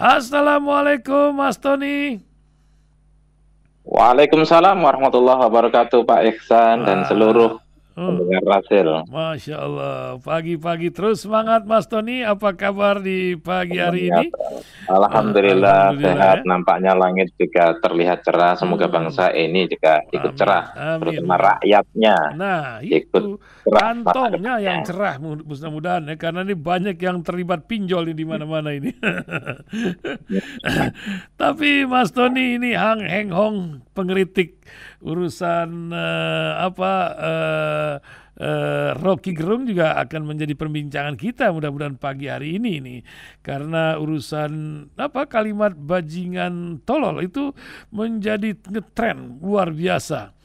Assalamualaikum Mas Tony. Waalaikumsalam warahmatullahi wabarakatuh Pak Iksan dan ah. seluruh Oh. Pendengar Rasel. Masya Allah. Pagi-pagi terus semangat Mas Tony. Apa kabar di pagi hari ini? Alhamdulillah, Alhamdulillah sehat. Ya. Nampaknya langit juga terlihat cerah. Semoga hmm. bangsa ini juga ikut Amin. cerah. Amin. Terutama rakyatnya. Nah, ikut Cerah kantongnya yang cerah mudah-mudahan. Ya. Karena ini banyak yang terlibat pinjol di mana-mana ini. Tapi Mas Tony ini hang heng hong pengeritik urusan uh, apa uh, uh, Rocky Gerung juga akan menjadi perbincangan kita mudah-mudahan pagi hari ini nih karena urusan apa kalimat bajingan tolol itu menjadi ngetren luar biasa.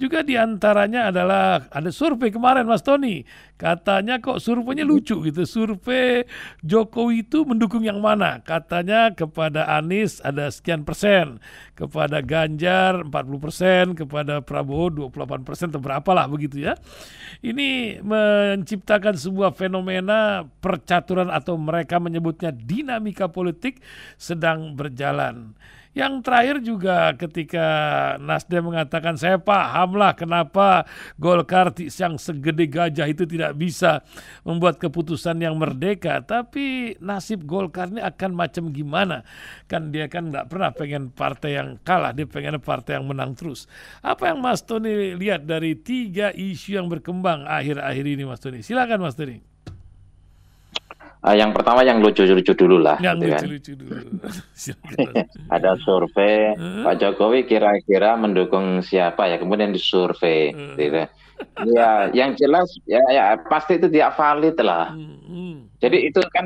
Juga diantaranya adalah ada survei kemarin Mas Tony. Katanya kok surveinya lucu gitu. Survei Jokowi itu mendukung yang mana? Katanya kepada Anies ada sekian persen. Kepada Ganjar 40 persen. Kepada Prabowo 28 persen atau lah begitu ya. Ini menciptakan sebuah fenomena percaturan atau mereka menyebutnya dinamika politik sedang berjalan. Yang terakhir juga ketika Nasdem mengatakan saya pahamlah kenapa Golkar yang segede gajah itu tidak bisa membuat keputusan yang merdeka. Tapi nasib Golkar ini akan macam gimana? Kan dia kan nggak pernah pengen partai yang kalah, dia pengen partai yang menang terus. Apa yang Mas Tony lihat dari tiga isu yang berkembang akhir-akhir ini Mas Tony? Silakan Mas Tony. Uh, yang pertama yang lucu-lucu dulu lah. Yang gitu kan. lucu-lucu dulu. Ada survei huh? Pak Jokowi kira-kira mendukung siapa ya kemudian disurvei. Uh. Gitu. Ya, yang jelas ya, ya pasti itu tidak valid lah. Hmm, hmm. Jadi itu kan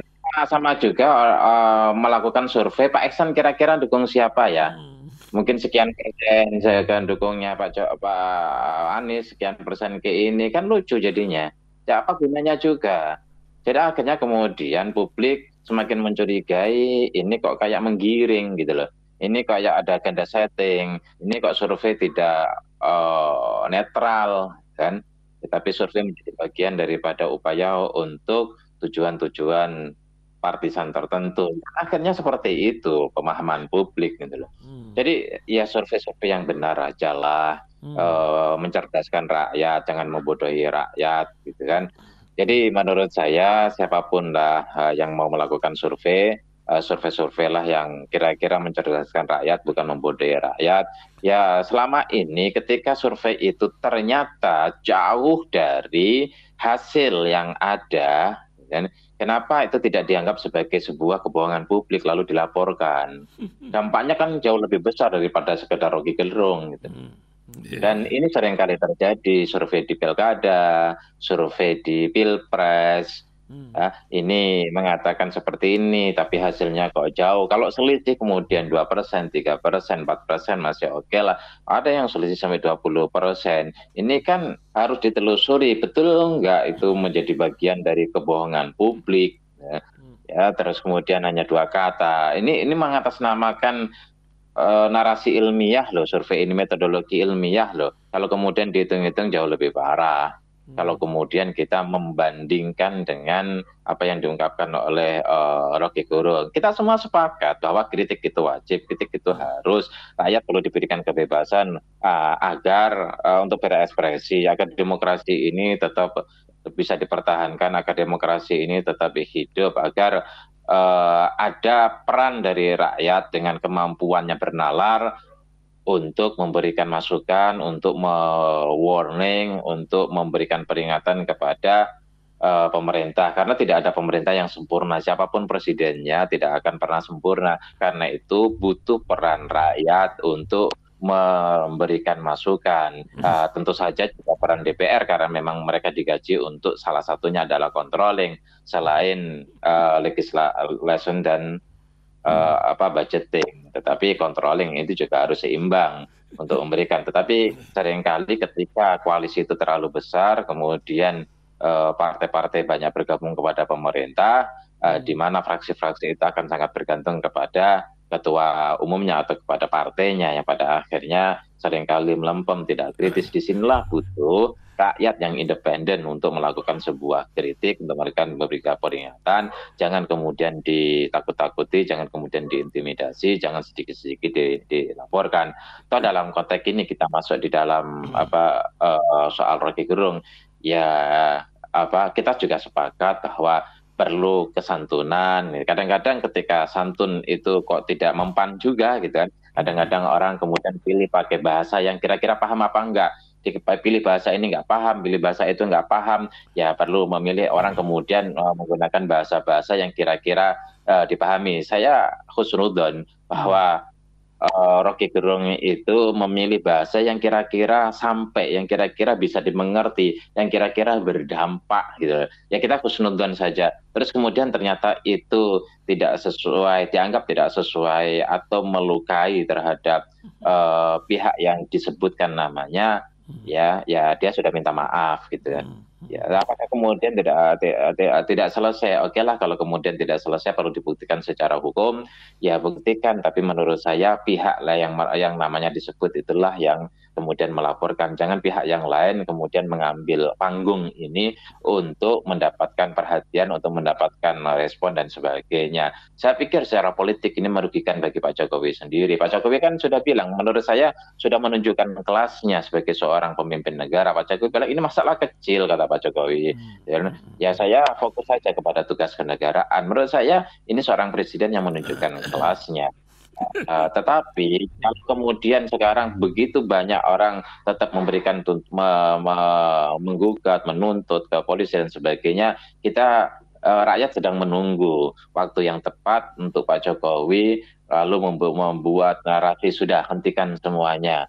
sama juga uh, melakukan survei Pak Eksan kira-kira dukung siapa ya? Hmm mungkin sekian persen saya akan dukungnya Pak Jok, Pak Anies sekian persen ke ini kan lucu jadinya ya apa gunanya juga jadi akhirnya kemudian publik semakin mencurigai ini kok kayak menggiring gitu loh. Ini kayak ada agenda setting, ini kok survei tidak uh, netral kan. Tetapi survei menjadi bagian daripada upaya untuk tujuan-tujuan partisan tertentu. Akhirnya seperti itu pemahaman publik gitu loh. Hmm. Jadi ya survei-survei yang benar aja lah, hmm. Eh, mencerdaskan rakyat, jangan membodohi rakyat gitu kan. Jadi menurut saya siapapun lah eh, yang mau melakukan survei, eh, survei-survei lah yang kira-kira mencerdaskan rakyat bukan membodohi rakyat. Ya selama ini ketika survei itu ternyata jauh dari hasil yang ada, dan kenapa itu tidak dianggap sebagai sebuah kebohongan publik lalu dilaporkan? Dampaknya kan jauh lebih besar daripada sekedar rogi gelung. gitu. Hmm. Iya. Dan ini sering kali terjadi survei di pilkada, survei di pilpres. Hmm. Nah, ini mengatakan seperti ini, tapi hasilnya kok jauh. Kalau selisih kemudian dua persen, tiga persen, empat persen masih oke okay lah. Ada yang selisih sampai dua puluh persen. Ini kan harus ditelusuri betul enggak itu menjadi bagian dari kebohongan publik. Ya? Hmm. ya terus kemudian hanya dua kata. Ini ini mengatasnamakan uh, narasi ilmiah loh, survei ini metodologi ilmiah loh. Kalau kemudian dihitung-hitung jauh lebih parah. Hmm. Kalau kemudian kita membandingkan dengan apa yang diungkapkan oleh uh, Rocky Gerung, kita semua sepakat bahwa kritik itu wajib, kritik itu harus. Rakyat perlu diberikan kebebasan uh, agar uh, untuk berekspresi, agar demokrasi ini tetap bisa dipertahankan agar demokrasi ini tetap hidup agar eh, ada peran dari rakyat dengan kemampuannya bernalar untuk memberikan masukan, untuk warning, untuk memberikan peringatan kepada uh, pemerintah karena tidak ada pemerintah yang sempurna siapapun presidennya tidak akan pernah sempurna karena itu butuh peran rakyat untuk memberikan masukan. Uh, tentu saja juga peran DPR karena memang mereka digaji untuk salah satunya adalah controlling selain uh, eh, legislation dan uh, apa budgeting. Tetapi controlling itu juga harus seimbang untuk memberikan. Tetapi seringkali ketika koalisi itu terlalu besar, kemudian partai-partai uh, banyak bergabung kepada pemerintah, uh, di hmm. mana fraksi-fraksi itu akan sangat bergantung kepada ketua umumnya atau kepada partainya yang pada akhirnya seringkali melempem tidak kritis di sinilah butuh rakyat yang independen untuk melakukan sebuah kritik untuk mereka memberikan peringatan jangan kemudian ditakut-takuti jangan kemudian diintimidasi jangan sedikit-sedikit dilaporkan toh dalam konteks ini kita masuk di dalam apa uh, soal Rocky Gerung ya apa kita juga sepakat bahwa perlu kesantunan. Kadang-kadang ketika santun itu kok tidak mempan juga gitu kan. Kadang-kadang orang kemudian pilih pakai bahasa yang kira-kira paham apa enggak. Pilih bahasa ini enggak paham, pilih bahasa itu enggak paham. Ya perlu memilih orang kemudian eh, menggunakan bahasa-bahasa yang kira-kira uh, dipahami. Saya khusnudon bahwa uh, Rocky Gerung itu memilih bahasa yang kira-kira sampai, yang kira-kira bisa dimengerti, yang kira-kira berdampak gitu. Ya kita khusnudan saja. Terus kemudian ternyata itu tidak sesuai, dianggap tidak sesuai atau melukai terhadap uh, pihak yang disebutkan namanya, hmm. ya, ya dia sudah minta maaf gitu kan. Ya. Ya, apakah kemudian tidak tidak, tidak selesai? Oke okay lah, kalau kemudian tidak selesai perlu dibuktikan secara hukum, ya buktikan. Tapi menurut saya pihak lah yang yang namanya disebut itulah yang kemudian melaporkan. Jangan pihak yang lain kemudian mengambil panggung ini untuk mendapatkan perhatian, untuk mendapatkan respon dan sebagainya. Saya pikir secara politik ini merugikan bagi Pak Jokowi sendiri. Pak Jokowi kan sudah bilang, menurut saya sudah menunjukkan kelasnya sebagai seorang pemimpin negara. Pak Jokowi bilang ini masalah kecil kata Pak Pak Jokowi. Hmm. Ya saya fokus saja kepada tugas kenegaraan. Menurut saya ini seorang presiden yang menunjukkan kelasnya. Uh, tetapi kalau kemudian sekarang begitu banyak orang tetap memberikan me- me- menggugat, menuntut ke polisi dan sebagainya, kita uh, rakyat sedang menunggu waktu yang tepat untuk Pak Jokowi lalu membu membuat narasi sudah hentikan semuanya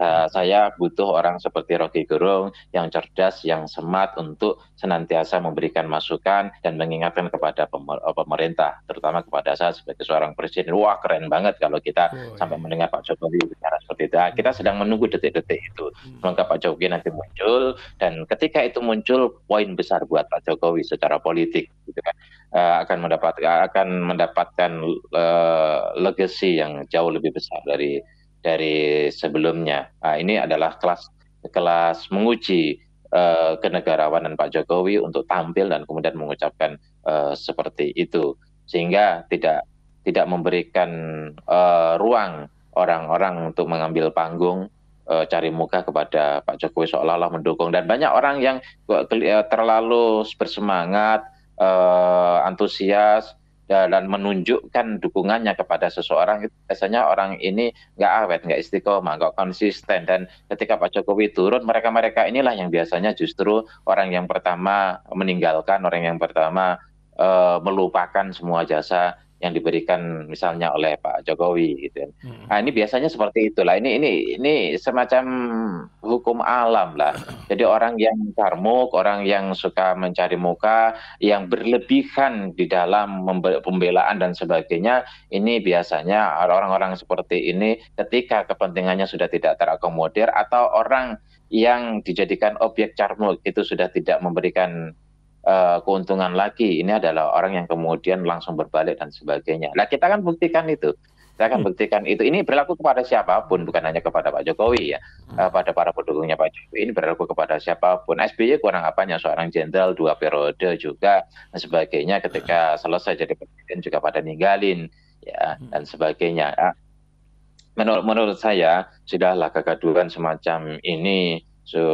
uh, saya butuh orang seperti Rocky Gerung yang cerdas, yang semat untuk senantiasa memberikan masukan dan mengingatkan kepada eh, pemerintah, terutama kepada saya sebagai seorang presiden. Wah keren banget kalau kita oh, sampai mendengar Pak Jokowi bicara seperti itu. Nah, kita sedang menunggu detik-detik itu. Hmm. Semoga Pak Jokowi nanti muncul dan ketika itu muncul poin besar buat Pak Jokowi secara politik, gitu kan, uh, akan mendapatkan akan mendapatkan uh, legacy yang jauh lebih besar dari dari sebelumnya. Nah, ini adalah kelas kelas menguji uh, kenegarawanan Pak Jokowi untuk tampil dan kemudian mengucapkan uh, seperti itu sehingga tidak tidak memberikan uh, ruang orang-orang untuk mengambil panggung uh, cari muka kepada Pak Jokowi seolah-olah mendukung dan banyak orang yang terlalu bersemangat uh, antusias Ya, dan menunjukkan dukungannya kepada seseorang itu biasanya orang ini nggak awet, nggak istiqomah, nggak konsisten dan ketika Pak Jokowi turun mereka-mereka inilah yang biasanya justru orang yang pertama meninggalkan, orang yang pertama uh, melupakan semua jasa yang diberikan misalnya oleh Pak Jokowi gitu. Kan. Hmm. Nah, ini biasanya seperti itulah. Ini ini ini semacam hukum alam lah. Jadi orang yang karmuk, orang yang suka mencari muka, yang berlebihan di dalam pembelaan dan sebagainya, ini biasanya orang-orang seperti ini ketika kepentingannya sudah tidak terakomodir atau orang yang dijadikan objek carmuk itu sudah tidak memberikan uh, keuntungan lagi. Ini adalah orang yang kemudian langsung berbalik dan sebagainya. Nah kita kan buktikan itu. Kita akan hmm. buktikan itu. Ini berlaku kepada siapapun, bukan hanya kepada Pak Jokowi ya. Hmm. Eh, pada para pendukungnya Pak Jokowi ini berlaku kepada siapapun. SBY kurang apanya seorang jenderal dua periode juga dan sebagainya. Ketika selesai jadi presiden juga pada ninggalin ya hmm. dan sebagainya. Ya. Menurut menurut saya sudahlah kegaduhan semacam ini so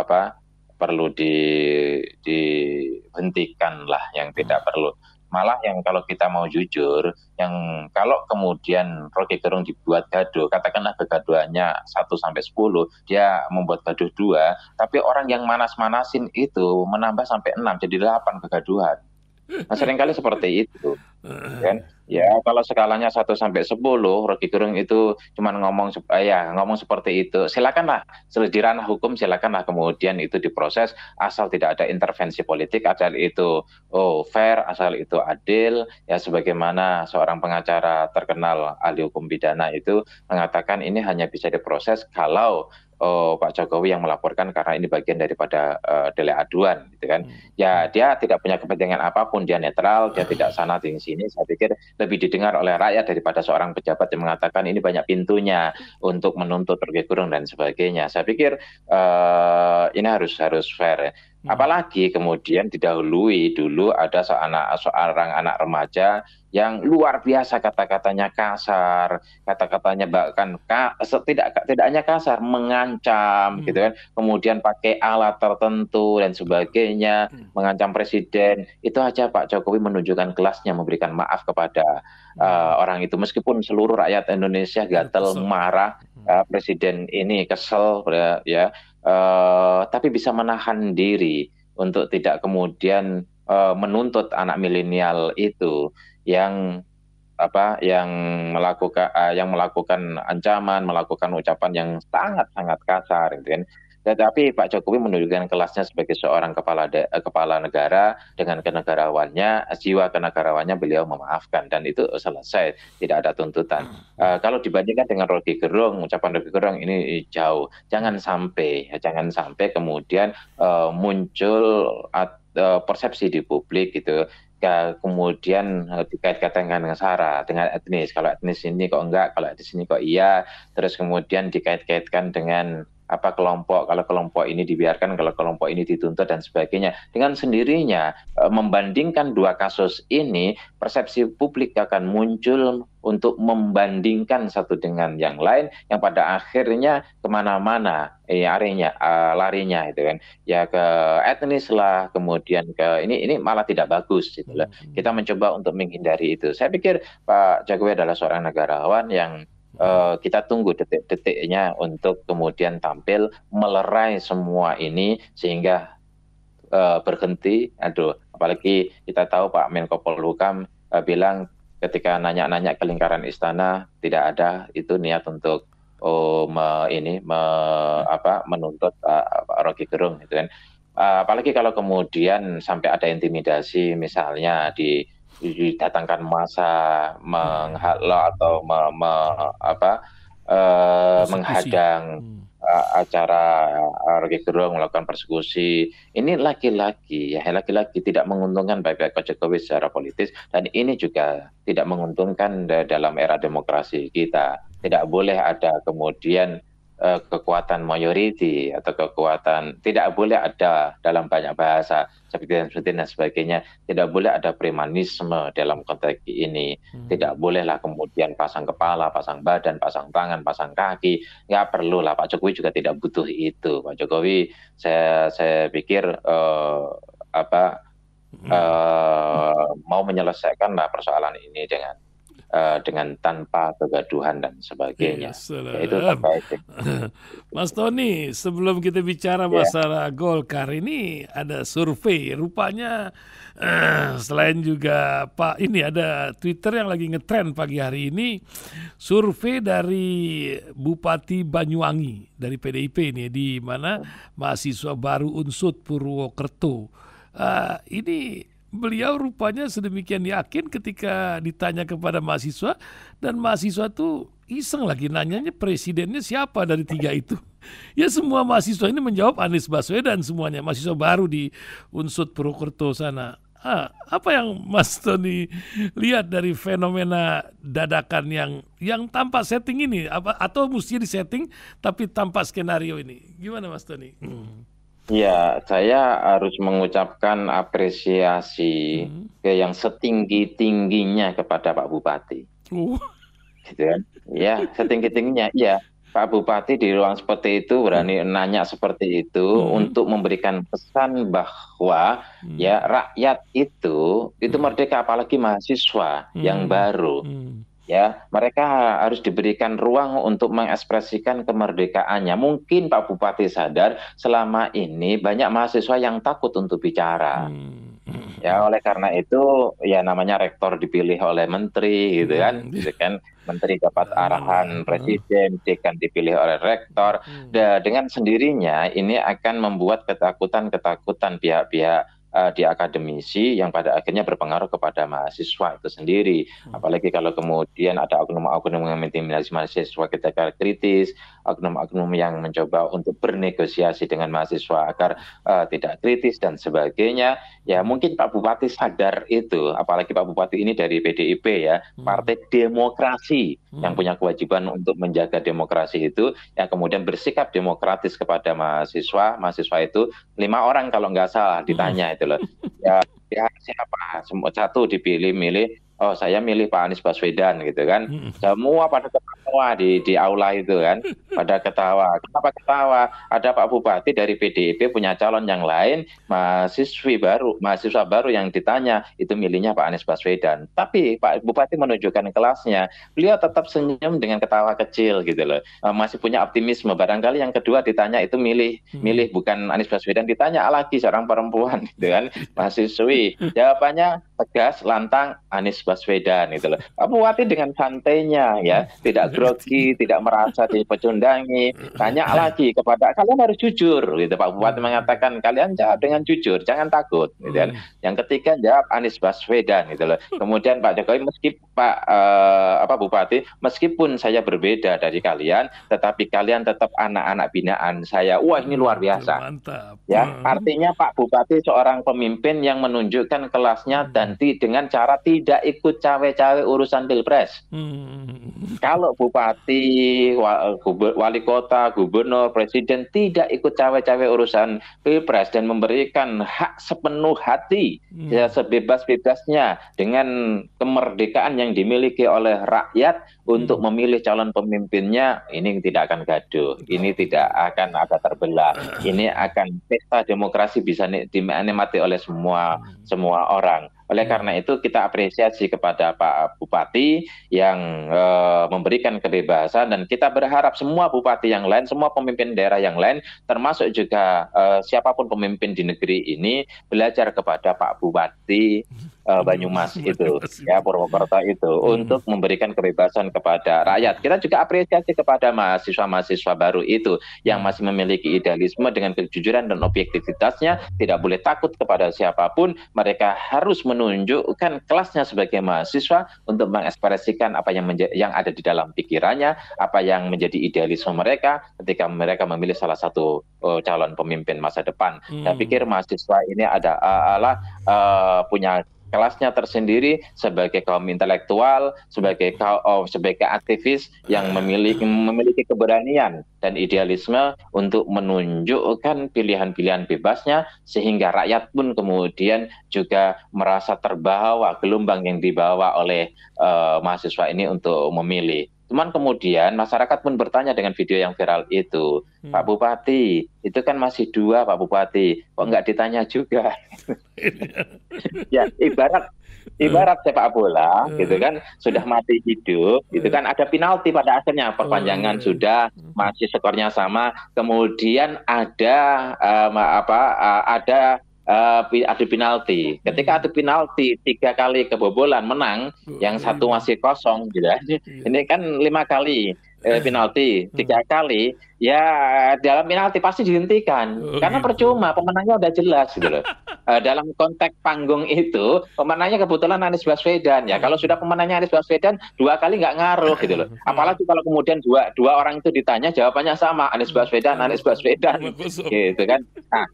apa perlu di, dihentikan lah yang tidak hmm. perlu. Malah yang kalau kita mau jujur, yang kalau kemudian Rocky Gerung dibuat gaduh, katakanlah kegaduhannya 1 sampai 10, dia membuat gaduh dua, tapi orang yang manas-manasin itu menambah sampai 6, jadi 8 kegaduhan. Nah, seringkali seperti itu. Kan? Ya, kalau skalanya 1 sampai 10, Rocky Gerung itu cuma ngomong eh, ya, ngomong seperti itu. Silakanlah di hukum silakanlah kemudian itu diproses asal tidak ada intervensi politik, asal itu oh fair, asal itu adil, ya sebagaimana seorang pengacara terkenal ahli hukum pidana itu mengatakan ini hanya bisa diproses kalau oh, Pak Jokowi yang melaporkan karena ini bagian daripada uh, eh, delay aduan gitu kan. Hmm. Ya dia tidak punya kepentingan apapun, dia netral, dia hmm. tidak sana di sini. Saya pikir lebih didengar oleh rakyat daripada seorang pejabat yang mengatakan ini banyak pintunya untuk menuntut pergi kurung dan sebagainya. Saya pikir uh, ini harus harus fair. Ya. Hmm. Apalagi kemudian didahului dulu ada seorang anak, seorang anak remaja yang luar biasa kata-katanya kasar, kata-katanya bahkan ka, tidak tidak hanya kasar, mengancam hmm. gitu kan. Kemudian pakai alat tertentu dan sebagainya, hmm. mengancam presiden. Itu aja Pak Jokowi menunjukkan kelasnya memberikan maaf kepada hmm. uh, orang itu meskipun seluruh rakyat Indonesia gatel marah uh, presiden ini kesel ya, ya uh, tapi bisa menahan diri untuk tidak kemudian uh, menuntut anak milenial itu yang apa yang melakukan uh, eh, yang melakukan ancaman, melakukan ucapan yang sangat sangat kasar gitu kan. Tetapi Pak Jokowi menunjukkan kelasnya sebagai seorang kepala de, eh, kepala negara dengan kenegarawannya, jiwa kenegarawannya beliau memaafkan dan itu selesai, tidak ada tuntutan. Hmm. Uh, kalau dibandingkan dengan Rocky Gerung, ucapan Rocky Gerung ini jauh. Jangan sampai, jangan sampai kemudian uh, muncul at, uh, persepsi di publik gitu kemudian dikait-kaitkan dengan sara dengan etnis kalau etnis ini kok enggak kalau etnis ini kok iya terus kemudian dikait-kaitkan dengan apa kelompok kalau kelompok ini dibiarkan kalau kelompok ini dituntut dan sebagainya dengan sendirinya e, membandingkan dua kasus ini persepsi publik akan muncul untuk membandingkan satu dengan yang lain yang pada akhirnya kemana-mana eh, arinya uh, larinya itu kan ya ke etnis lah kemudian ke ini ini malah tidak bagus gitu loh hmm. kita mencoba untuk menghindari itu saya pikir Pak Jokowi adalah seorang negarawan yang Uh, kita tunggu detik-detiknya untuk kemudian tampil melerai semua ini sehingga uh, berhenti. Aduh, apalagi kita tahu Pak Menko Polhukam uh, bilang ketika nanya-nanya ke lingkaran istana tidak ada itu niat untuk oh me, ini me, apa menuntut uh, Rocky Gerung gitu kan. apalagi kalau kemudian sampai ada intimidasi misalnya di didatangkan masa menghalau hmm. atau me, me, apa uh, menghadang hmm. eh, acara eh, Rocky Gerung melakukan persekusi ini laki-laki ya laki-laki tidak menguntungkan baik baik Pak Jokowi secara politis dan ini juga tidak menguntungkan dalam era demokrasi kita tidak boleh ada kemudian uh, kekuatan majority atau kekuatan tidak boleh ada dalam banyak bahasa seperti dan sebagainya tidak boleh ada premanisme dalam konteks ini hmm. tidak bolehlah kemudian pasang kepala pasang badan pasang tangan pasang kaki nggak perlu lah Pak Jokowi juga tidak butuh itu Pak Jokowi saya saya pikir uh, apa uh, hmm. Eh, mau menyelesaikan lah persoalan ini dengan Eh, dengan tanpa kegaduhan dan sebagainya. Iya, ya, itu Yaitu Mas Tony, sebelum kita bicara ya. masalah Golkar ini ada survei. Rupanya eh, selain juga Pak ini ada Twitter yang lagi ngetren pagi hari ini survei dari Bupati Banyuwangi dari PDIP ini di mana hmm. mahasiswa baru Unsut Purwokerto. Uh, ini beliau rupanya sedemikian yakin ketika ditanya kepada mahasiswa dan mahasiswa tuh iseng lagi nanyanya presidennya siapa dari tiga itu. Ya semua mahasiswa ini menjawab Anies Baswedan semuanya, mahasiswa baru di Unsut Purwokerto sana. Ah, apa yang Mas Tony lihat dari fenomena dadakan yang yang tanpa setting ini apa atau mesti disetting tapi tanpa skenario ini? Gimana Mas Tony? Hmm. Ya, saya harus mengucapkan apresiasi hmm. ke yang setinggi tingginya kepada Pak Bupati. Uh. Gitu kan? Ya, setinggi tingginya. Ya, Pak Bupati di ruang seperti itu berani hmm. nanya seperti itu hmm. untuk memberikan pesan bahwa hmm. ya rakyat itu itu hmm. merdeka apalagi mahasiswa hmm. yang baru. Hmm ya mereka harus diberikan ruang untuk mengekspresikan kemerdekaannya. Mungkin Pak Bupati sadar selama ini banyak mahasiswa yang takut untuk bicara. Hmm. Ya oleh karena itu ya namanya rektor dipilih oleh menteri gitu kan, hmm. gitu kan menteri dapat hmm. arahan presiden, dekan dipilih oleh rektor. Dan hmm. nah, dengan sendirinya ini akan membuat ketakutan-ketakutan pihak-pihak uh, di akademisi yang pada akhirnya berpengaruh kepada mahasiswa itu sendiri. Hmm. Apalagi kalau kemudian ada oknum-oknum yang mengintimidasi mahasiswa ketika kritis, oknum-oknum yang mencoba untuk bernegosiasi dengan mahasiswa agar uh, tidak kritis dan sebagainya. Ya mungkin Pak Bupati sadar itu, apalagi Pak Bupati ini dari PDIP ya, hmm. partai demokrasi hmm. yang punya kewajiban untuk menjaga demokrasi itu, yang kemudian bersikap demokratis kepada mahasiswa. Mahasiswa itu lima orang kalau nggak salah ditanya hmm. itu loh. Ya, ya siapa? Semua satu dipilih milih oh saya milih Pak Anies Baswedan gitu kan. Hmm. Semua pada ketawa di di aula itu kan, pada ketawa. Kenapa ketawa? Ada Pak Bupati dari PDIP punya calon yang lain, mahasiswi baru, mahasiswa baru yang ditanya itu milihnya Pak Anies Baswedan. Tapi Pak Bupati menunjukkan kelasnya, beliau tetap senyum dengan ketawa kecil gitu loh. Eh, masih punya optimisme. Barangkali yang kedua ditanya itu milih hmm. milih bukan Anies Baswedan, ditanya lagi seorang perempuan gitu kan, mahasiswi. Jawabannya tegas, lantang, Anies Baswedan gitu loh. Bupati dengan santainya ya, tidak grogi, tidak merasa dipecundangi. Tanya lagi kepada kalian harus jujur gitu Pak Bupati mengatakan kalian jawab dengan jujur, jangan takut gitu kan. Hmm. Yang ketiga jawab Anies Baswedan gitu loh. Hmm. Kemudian Pak Jokowi meski Pak eh, apa Bupati meskipun saya berbeda dari kalian, tetapi kalian tetap anak-anak binaan saya. Wah, ini luar biasa. Hmm, mantap. Ya, artinya Pak Bupati seorang pemimpin yang menunjukkan kelasnya dan dengan cara tidak ikut ikut cawe-cawe urusan pilpres. Hmm. Kalau bupati, wali kota, gubernur, presiden tidak ikut cawe-cawe urusan pilpres dan memberikan hak sepenuh hati, hmm. ya, sebebas-bebasnya dengan kemerdekaan yang dimiliki oleh rakyat untuk hmm. memilih calon pemimpinnya, ini tidak akan gaduh, ini tidak akan ada terbelah, ini akan pesta demokrasi bisa dinikmati oleh semua hmm. semua orang. Oleh iya. karena itu kita apresiasi kepada Pak Bupati yang e, memberikan kebebasan dan kita berharap semua bupati yang lain, semua pemimpin daerah yang lain, termasuk juga e, siapapun pemimpin di negeri ini belajar kepada Pak Bupati uh, Banyumas itu ya Purwokerto itu hmm. untuk memberikan kebebasan kepada rakyat. Kita juga apresiasi kepada mahasiswa-mahasiswa baru itu yang masih memiliki idealisme dengan kejujuran dan objektivitasnya, tidak boleh takut kepada siapapun. Mereka harus menunjukkan kelasnya sebagai mahasiswa untuk mengekspresikan apa yang yang ada di dalam pikirannya, apa yang menjadi idealisme mereka ketika mereka memilih salah satu uh, calon pemimpin masa depan. Hmm. Saya pikir mahasiswa ini ada uh, ala uh, eh, punya kelasnya tersendiri sebagai kaum intelektual, sebagai kaum oh, sebagai aktivis yang memiliki memiliki keberanian dan idealisme untuk menunjukkan pilihan-pilihan bebasnya sehingga rakyat pun kemudian juga merasa terbawa gelombang yang dibawa oleh uh, mahasiswa ini untuk memilih. Cuman kemudian masyarakat pun bertanya dengan video yang viral itu, hmm. Pak Bupati, itu kan masih dua Pak Bupati, kok nggak ditanya juga? ya ibarat ibarat sepak bola, hmm. gitu kan sudah mati hidup, gitu kan ada penalti pada akhirnya hmm. perpanjangan oh, sudah masih skornya sama, kemudian ada um, apa uh, ada uh, eh, adu penalti. Hmm. Ketika adu penalti tiga kali kebobolan menang, hmm. yang satu masih kosong gitu. Ya. Iya. Ini kan lima kali eh, eh. penalti hmm. tiga kali, ya dalam penalti pasti dihentikan oh, karena iya. percuma pemenangnya udah jelas gitu loh. uh, dalam konteks panggung itu pemenangnya kebetulan Anies Baswedan ya. Kalau sudah pemenangnya Anies Baswedan dua kali nggak ngaruh gitu loh. Apalagi kalau kemudian dua dua orang itu ditanya jawabannya sama Anies Baswedan Anies Baswedan gitu kan. Nah,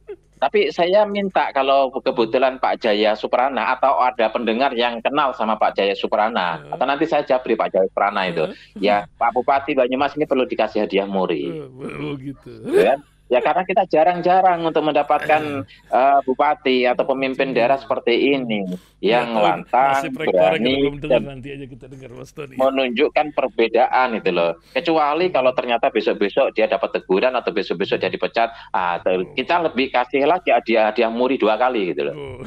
tapi saya minta kalau kebetulan Pak Jaya Suprana atau ada pendengar yang kenal sama Pak Jaya Suprana, hmm. atau nanti saya jabri Pak Jaya Suprana itu, hmm. ya Pak Bupati Banyumas ini perlu dikasih hadiah muri. Oh gitu. Ya, Ya karena kita jarang-jarang untuk mendapatkan uh, bupati atau pemimpin iya. daerah seperti ini iya, yang ya, lantang, berani, dan nanti aja kita dengar, menunjukkan perbedaan itu loh. Kecuali kalau ternyata besok-besok dia dapat teguran atau besok-besok dia dipecat, atau ah, oh. kita lebih kasih lagi dia dia muri dua kali gitu loh. Oh.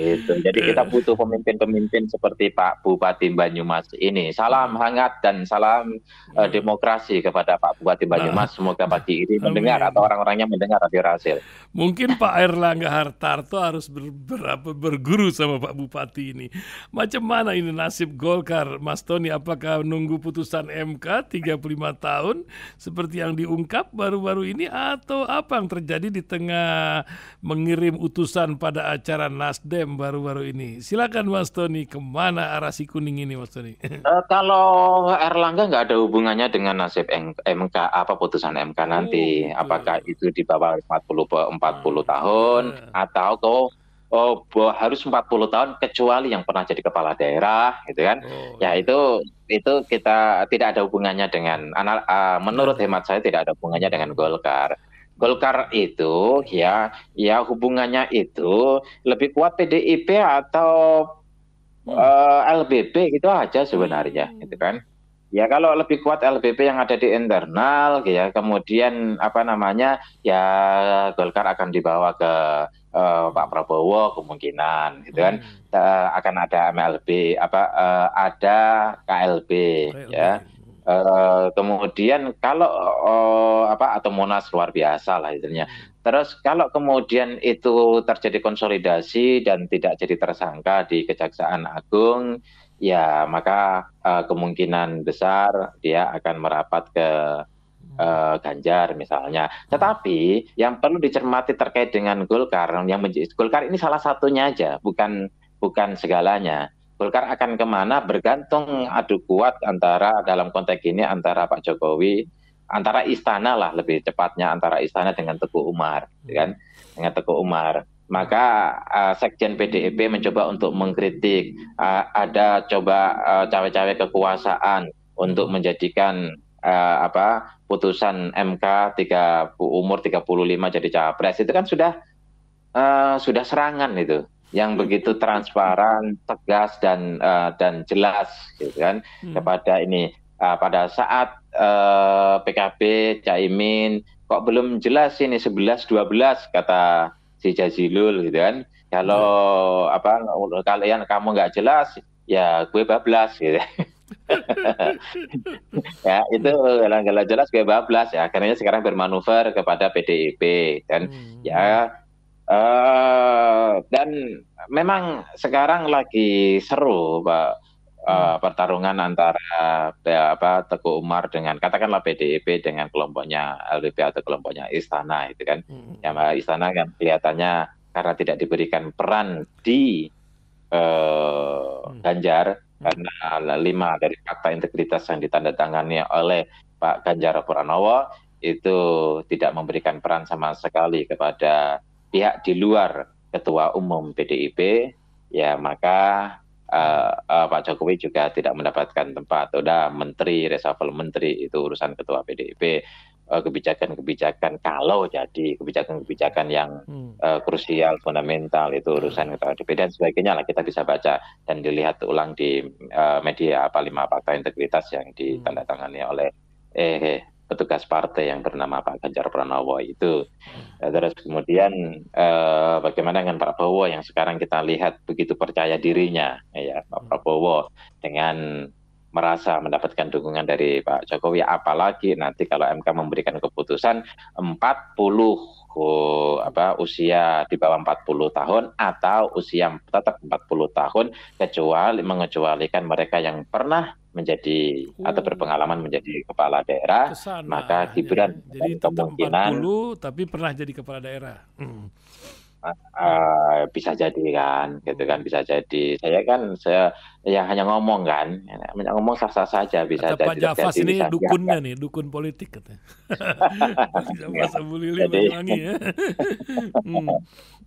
gitu. Jadi kita butuh pemimpin-pemimpin seperti Pak Bupati Banyumas ini. Salam hmm. hangat dan salam uh, demokrasi kepada Pak Bupati Banyumas. Nah. Semoga pagi ini mendengar atau orang orang-orangnya mendengar radio rahasia. Mungkin Pak Erlangga Hartarto harus ber, berapa berguru sama Pak Bupati ini. Macam mana ini nasib Golkar, Mas Tony? Apakah nunggu putusan MK 35 tahun seperti yang diungkap baru-baru ini atau apa yang terjadi di tengah mengirim utusan pada acara Nasdem baru-baru ini? Silakan Mas Tony, kemana arah si kuning ini Mas Tony? Uh, kalau Erlangga nggak ada hubungannya dengan nasib MK apa putusan MK nanti oh, apakah itu di bawah 40 40 ah. tahun ah. atau kau oh, harus 40 tahun kecuali yang pernah jadi kepala daerah gitu kan. Oh, ya iya. itu itu kita tidak ada hubungannya dengan uh, menurut iya. hemat saya tidak ada hubungannya dengan Golkar. Golkar itu ya ya hubungannya itu lebih kuat PDIP atau uh, hmm. eh, LBP itu aja sebenarnya hmm. gitu kan. Ya kalau lebih kuat LBP yang ada di internal, ya kemudian apa namanya ya Golkar akan dibawa ke uh, Pak Prabowo kemungkinan, gitu kan hmm. uh, akan ada MLB apa uh, ada KLB, KLB. ya. Uh, kemudian kalau uh, apa atau Monas luar biasa lah istilahnya. Hmm. Terus kalau kemudian itu terjadi konsolidasi dan tidak jadi tersangka di Kejaksaan Agung, ya maka uh, kemungkinan besar dia akan merapat ke uh, Ganjar misalnya. Tetapi yang perlu dicermati terkait dengan Golkar yang Golkar ini salah satunya aja, bukan bukan segalanya. Golkar akan kemana bergantung adu kuat antara dalam konteks ini antara Pak Jokowi, antara istana lah lebih cepatnya antara istana dengan Teguh Umar, ya kan? Dengan Teguh Umar maka uh, sekjen PDIP mencoba untuk mengkritik uh, ada coba cawe eh, cawe-cawe kekuasaan untuk menjadikan uh, apa putusan MK tiga umur 35 jadi capres itu kan sudah uh, sudah serangan itu yang hmm. begitu transparan, tegas dan uh, dan jelas gitu kan hmm. kepada ini uh, pada saat uh, PKB Caimin kok belum jelas ini 11 12 kata si Jazilul gitu kan. Kalau hmm. apa kalau yang kamu nggak jelas ya gue bablas gitu. ya itu kalau jelas gue bablas ya akhirnya sekarang bermanuver kepada PDIP dan hmm. ya uh, dan memang sekarang lagi seru Pak uh, pertarungan antara ya, apa Teguh Umar dengan katakanlah PDIP dengan kelompoknya ldp atau kelompoknya Istana itu kan. Hmm. hmm. yang Istana kan kelihatannya karena tidak diberikan peran di uh, Ganjar hmm. karena lima dari fakta integritas yang ditandatangani oleh Pak Ganjar Pranowo itu tidak memberikan peran sama sekali kepada pihak di luar ketua umum PDIP ya maka uh, uh, Pak Jokowi juga tidak mendapatkan tempat. Udah menteri, reshuffle menteri itu urusan ketua PDIP. Eh, kebijakan-kebijakan kalau jadi kebijakan-kebijakan yang hmm. uh, krusial fundamental itu urusan ketua DPD dan sebagainya lah kita bisa baca dan dilihat ulang di uh, media apa lima fakta integritas yang hmm. ditandatangani oleh eh, eh petugas partai yang bernama Pak Ganjar Pranowo itu. Nah, terus kemudian eh, bagaimana dengan Pak Prabowo yang sekarang kita lihat begitu percaya dirinya ya Pak hmm. Prabowo dengan merasa mendapatkan dukungan dari Pak Jokowi apalagi nanti kalau MK memberikan keputusan 40 oh, apa usia di bawah 40 tahun atau usia tetap 40 tahun kecuali mengecualikan mereka yang pernah menjadi uh. atau hmm. berpengalaman menjadi kepala daerah Kesana, maka ya. Gibran ya. jadi kemungkinan 40 tapi pernah jadi kepala daerah. Hmm uh, bisa jadi kan gitu kan bisa jadi saya kan saya ya hanya ngomong kan hanya ngomong sah sah saja bisa Kata jadi Pak Jafas ini dukunnya kan. nih dukun politik katanya jadi, ya. Hmm.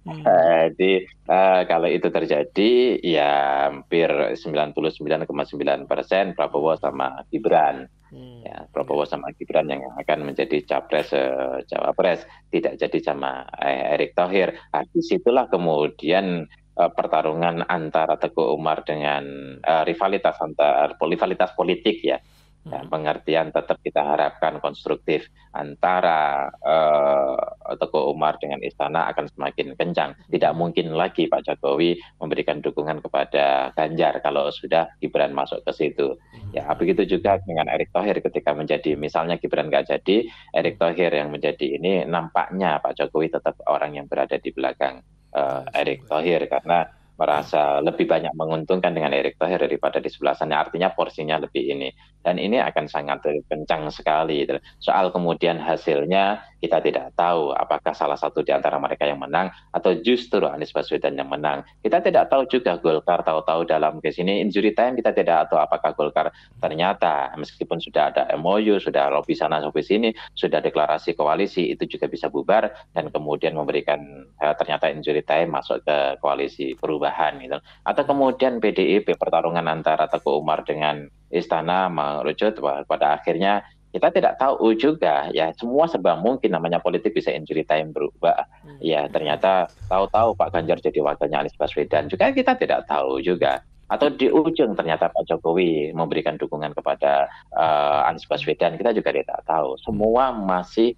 Hmm. Jadi eh, kalau itu terjadi ya hampir 99,9 persen Prabowo sama Gibran. Ya, hmm. Ya, Prabowo iya. sama Gibran yang akan menjadi capres uh, cawapres, tidak jadi sama eh, Erick Thohir. Nah, situlah kemudian uh, pertarungan antara Teguh Umar dengan uh, rivalitas antar rivalitas politik ya Ya, hmm. pengertian tetap kita harapkan konstruktif antara uh, eh, Teguh Umar dengan Istana akan semakin kencang. Tidak mungkin lagi Pak Jokowi memberikan dukungan kepada Ganjar kalau sudah Gibran masuk ke situ. Hmm. Ya begitu juga dengan Erick Thohir ketika menjadi misalnya Gibran nggak jadi, Erick Thohir yang menjadi ini nampaknya Pak Jokowi tetap orang yang berada di belakang eh, Erick Thohir karena merasa lebih banyak menguntungkan dengan Erick Thohir daripada di sebelah sana. Artinya porsinya lebih ini. Dan ini akan sangat kencang sekali. Soal kemudian hasilnya kita tidak tahu apakah salah satu di antara mereka yang menang atau justru Anies Baswedan yang menang. Kita tidak tahu juga Golkar tahu-tahu dalam kes ini injury time kita tidak tahu apakah Golkar ternyata meskipun sudah ada MOU, sudah lobby sana lobby sini, sudah deklarasi koalisi itu juga bisa bubar dan kemudian memberikan eh, ternyata injury time masuk ke koalisi perubahan perubahan gitu. Atau hmm. kemudian PDIP pertarungan antara Teguh Umar dengan istana merujut pada akhirnya kita tidak tahu juga ya semua serba mungkin namanya politik bisa injury time berubah hmm. ya ternyata tahu-tahu Pak Ganjar jadi wakilnya Anies Baswedan juga kita tidak tahu juga atau di ujung ternyata Pak Jokowi memberikan dukungan kepada uh, Anies Baswedan kita juga tidak tahu semua masih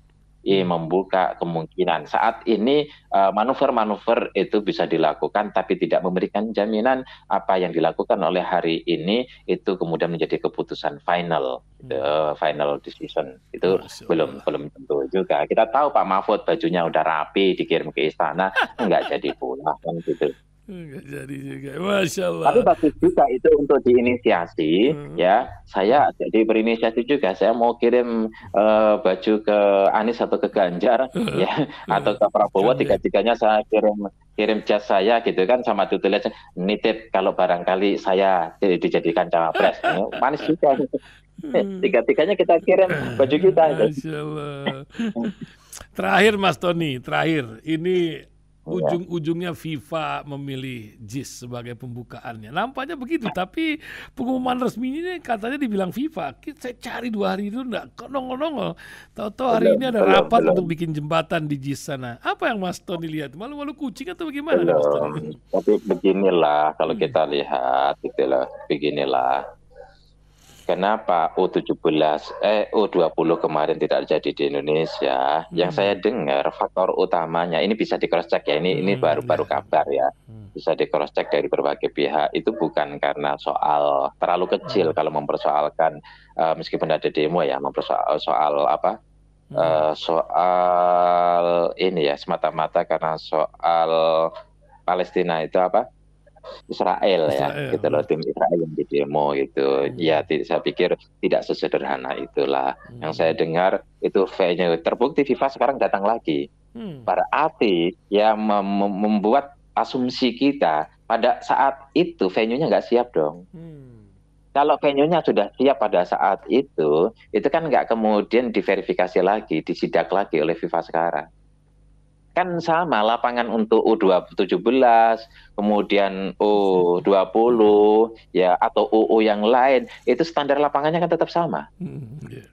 ya, membuka kemungkinan. Saat ini eh, manuver-manuver itu bisa dilakukan tapi tidak memberikan jaminan apa yang dilakukan oleh hari ini itu kemudian menjadi keputusan final the hmm. eh, final decision itu belum belum tentu juga. Kita tahu Pak Mahfud bajunya udah rapi dikirim ke istana nggak jadi pulang gitu. Enggak jadi juga. Masya Allah. Tapi bagus juga itu untuk diinisiasi hmm. ya. Saya jadi berinisiasi juga. Saya mau kirim uh, baju ke Anies atau ke Ganjar hmm. ya hmm. atau ke Prabowo Kan, tiga-tiganya saya kirim kirim jas saya gitu kan sama tulis nitip kalau barangkali saya dijadikan cawapres. Manis juga. Hmm. Tiga-tiganya kita kirim baju kita. Masya Allah. terakhir Mas Tony, terakhir ini Iya. ujung-ujungnya FIFA memilih JIS sebagai pembukaannya. Nampaknya begitu, tapi pengumuman resminya katanya dibilang FIFA. Saya cari dua hari itu enggak nongol-nongol. Tahu-tahu hari ini ada rapat untuk bikin jembatan di JIS sana. Apa yang Mas Tony lihat? Malu-malu kucing atau bagaimana? Tapi beginilah kalau hmm. kita lihat, gitu beginilah Kenapa U17 eh U20 kemarin tidak jadi di Indonesia? Hmm. Yang saya dengar faktor utamanya ini bisa di cross check ya. Ini hmm. ini baru-baru iya. kabar ya. Hmm. Bisa di cross check dari berbagai pihak. Itu bukan karena soal terlalu kecil hmm. kalau mempersoalkan uh, meskipun ada demo ya mempersoal soal apa? Hmm. Uh, soal ini ya semata-mata karena soal Palestina itu apa? Israel, Israel ya gitu loh tim Israel yang di demo gitu hmm. ya saya pikir tidak sesederhana itulah hmm. yang saya dengar itu venue terbukti FIFA sekarang datang lagi hmm. para ati yang mem membuat asumsi kita pada saat itu venue-nya nggak siap dong hmm kalau venue-nya sudah siap pada saat itu, itu kan nggak kemudian diverifikasi lagi, disidak lagi oleh FIFA sekarang kan sama lapangan untuk U17, kemudian U20 ya atau UU yang lain, itu standar lapangannya kan tetap sama. Hmm, iya.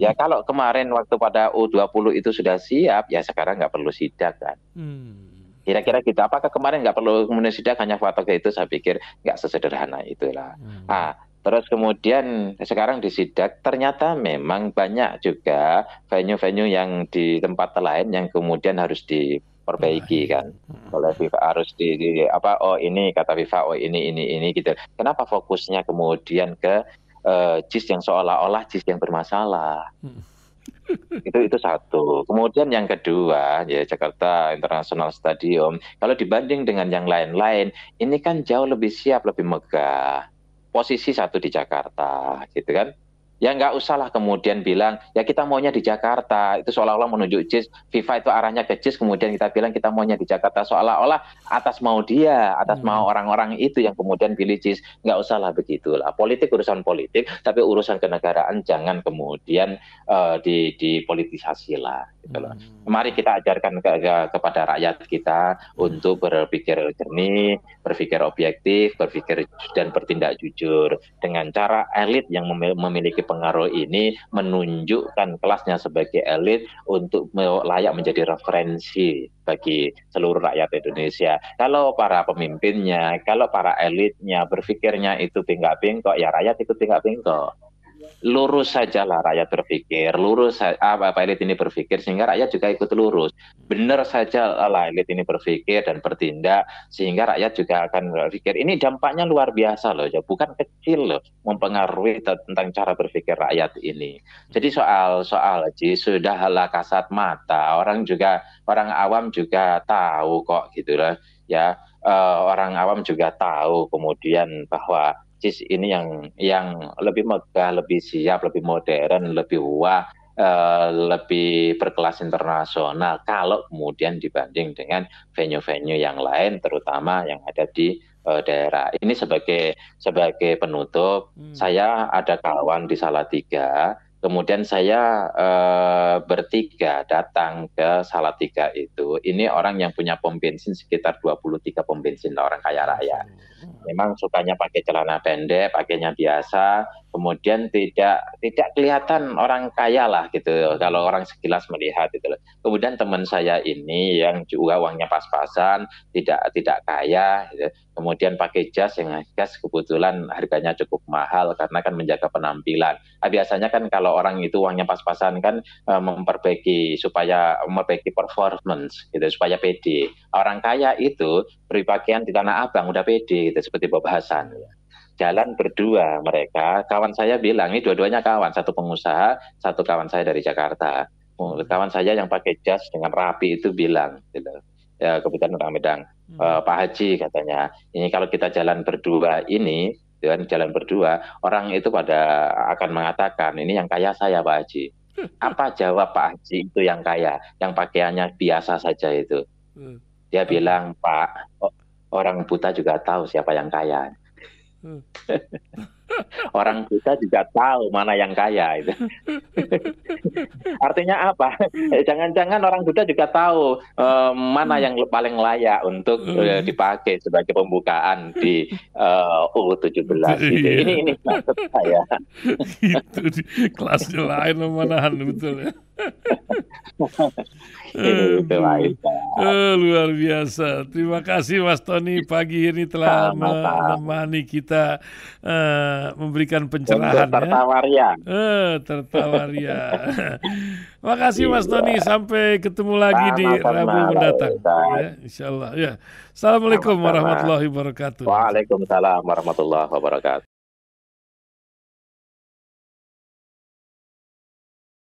Ya kalau kemarin waktu pada U20 itu sudah siap, ya sekarang nggak perlu sidak kan. Hmm. Kira-kira gitu. Apakah kemarin nggak perlu kemudian sidak hanya foto itu? Saya pikir nggak sesederhana itulah. Hmm. Ah, Terus kemudian sekarang di sidak ternyata memang banyak juga venue-venue yang di tempat lain yang kemudian harus diperbaiki kan hmm. oleh FIFA harus di, di apa oh ini kata FIFA oh ini ini ini gitu. Kenapa fokusnya kemudian ke uh, yang seolah-olah JIS yang bermasalah? Hmm. itu itu satu. Kemudian yang kedua ya Jakarta International Stadium kalau dibanding dengan yang lain-lain ini kan jauh lebih siap lebih megah posisi satu di Jakarta gitu kan ya nggak usahlah kemudian bilang ya kita maunya di Jakarta itu seolah-olah menunjuk JIS FIFA itu arahnya ke JIS kemudian kita bilang kita maunya di Jakarta seolah-olah atas mau dia atas hmm. mau orang-orang itu yang kemudian pilih JIS nggak usahlah begitulah politik urusan politik tapi urusan kenegaraan jangan kemudian uh, di dipolitisasi lah Gitu loh. Hmm. Mari kita ajarkan ke, ke, kepada rakyat kita untuk berpikir jernih, berpikir objektif, berpikir dan bertindak jujur. Dengan cara elit yang memiliki pengaruh ini menunjukkan kelasnya sebagai elit untuk layak menjadi referensi bagi seluruh rakyat Indonesia. Kalau para pemimpinnya, kalau para elitnya berpikirnya itu bengkak-bengkok, ya rakyat itu bengkak-bengkok lurus sajalah rakyat berpikir, lurus ah, apa, apa elit ini berpikir sehingga rakyat juga ikut lurus. Benar saja lah elit ini berpikir dan bertindak sehingga rakyat juga akan berpikir. Ini dampaknya luar biasa loh, ya bukan kecil loh mempengaruhi tentang cara berpikir rakyat ini. Jadi soal soal Haji sudah lah kasat mata, orang juga orang awam juga tahu kok gitu loh ya. Uh, orang awam juga tahu kemudian bahwa Perancis ini yang yang lebih megah, lebih siap, lebih modern, lebih wah, uh, lebih berkelas internasional kalau kemudian dibanding dengan venue-venue yang lain terutama yang ada di uh, daerah. Ini sebagai sebagai penutup, hmm. saya ada kawan di Salatiga Kemudian saya e, bertiga datang ke Salatiga itu. Ini orang yang punya pom bensin sekitar 23 pom bensin orang kaya raya. Oh memang sukanya pakai celana pendek, pakainya biasa, kemudian tidak tidak kelihatan orang kaya lah gitu kalau orang sekilas melihat itu. Kemudian teman saya ini yang juga uangnya pas-pasan, tidak tidak kaya, gitu. kemudian pakai jas yang jas kebetulan harganya cukup mahal karena kan menjaga penampilan. Nah, biasanya kan kalau orang itu uangnya pas-pasan kan eh, memperbaiki supaya memperbaiki performance gitu supaya pede. Orang kaya itu berpakaian di tanah abang udah pede gitu seperti pembahasan ya. Jalan berdua mereka, kawan saya bilang ini dua-duanya kawan, satu pengusaha, satu kawan saya dari Jakarta. Kawan saya yang pakai jas dengan rapi itu bilang, gitu. ya, kebetulan orang Medang, hmm. e, Pak Haji katanya, ini kalau kita jalan berdua ini, dengan ya, jalan berdua, orang itu pada akan mengatakan ini yang kaya saya Pak Haji. Apa jawab Pak Haji itu yang kaya, yang pakaiannya biasa saja itu? Hmm. Dia bilang Pak, oh, Orang buta juga tahu siapa yang kaya. Hmm. Orang buta juga tahu mana yang kaya itu. Artinya apa? Eh, jangan-jangan orang buta juga tahu eh, mana hmm. yang paling layak untuk hmm. eh, dipakai sebagai pembukaan di eh, U17 iya. gitu. Ini ini maksud saya. itu di yang lain menahan betul ya. Aduh, eh, luar biasa. Terima kasih Mas Tony pagi ini telah menemani kita uh, memberikan pencerahan. Tertawa ria. Uh, eh, tertawa ria. Makasih Mas iya. Tony. Sampai ketemu lagi di Rabu mendatang. Iya. Ya, insya Allah. Ya. Assalamualaikum warahmatullahi wabarakatuh. Waalaikumsalam warahmatullahi wabarakatuh.